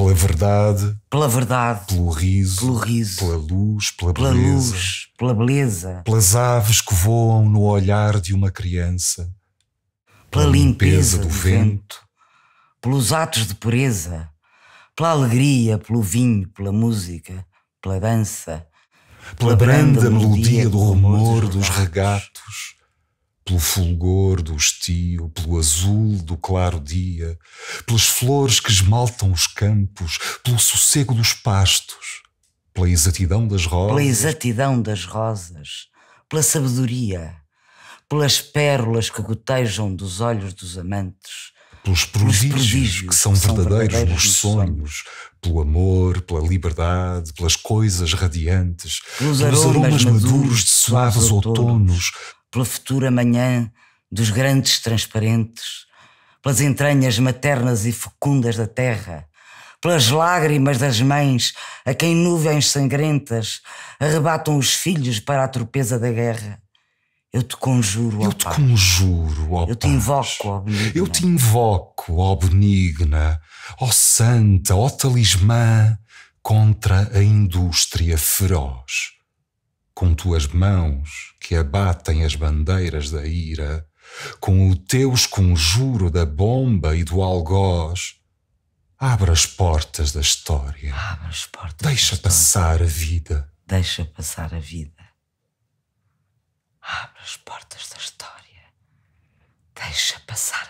Pela verdade. Pela verdade. Pelo riso. Pelo riso. Pela luz, pela, pela beleza. Luz, pela beleza. Pelas aves que voam no olhar de uma criança. Pela, pela limpeza, limpeza, do, do vento, vento. Pelos atos de pureza. Pela alegria, pelo vinho, pela música, pela dança. Pela, pela branda, branda melodia do rumor dos regatos pelo fulgor do estio, pelo azul do claro dia, pelas flores que esmaltam os campos, pelo sossego dos pastos, pela exatidão das rosas. Pela exatidão das rosas, pela sabedoria, pelas pérolas que gotejam dos olhos dos amantes. Pelos prodígios, pelos prodígios que são que verdadeiros, são verdadeiros nos sonhos, sonhos, pelo amor, pela liberdade, pelas coisas radiantes, pelos, pelos aromas, aromas maduros, maduros de suaves outonos, outonos pela futura manhã dos grandes transparentes, pelas entranhas maternas e fecundas da terra, pelas lágrimas das mães a quem nuvens sangrentas arrebatam os filhos para a torpeza da guerra. Eu te conjuro, Eu te paz. conjuro, ó Eu te invoco, ó benigna. Eu te invoco, ó benigna, ó santa, ó talismã, contra a indústria feroz com tuas mãos que abatem as bandeiras da ira, com o teu esconjuro da bomba e do algoz, abre as portas da história. Abre as portas. Deixa passar a vida. Deixa passar a vida. Abre as portas da história. Deixa passar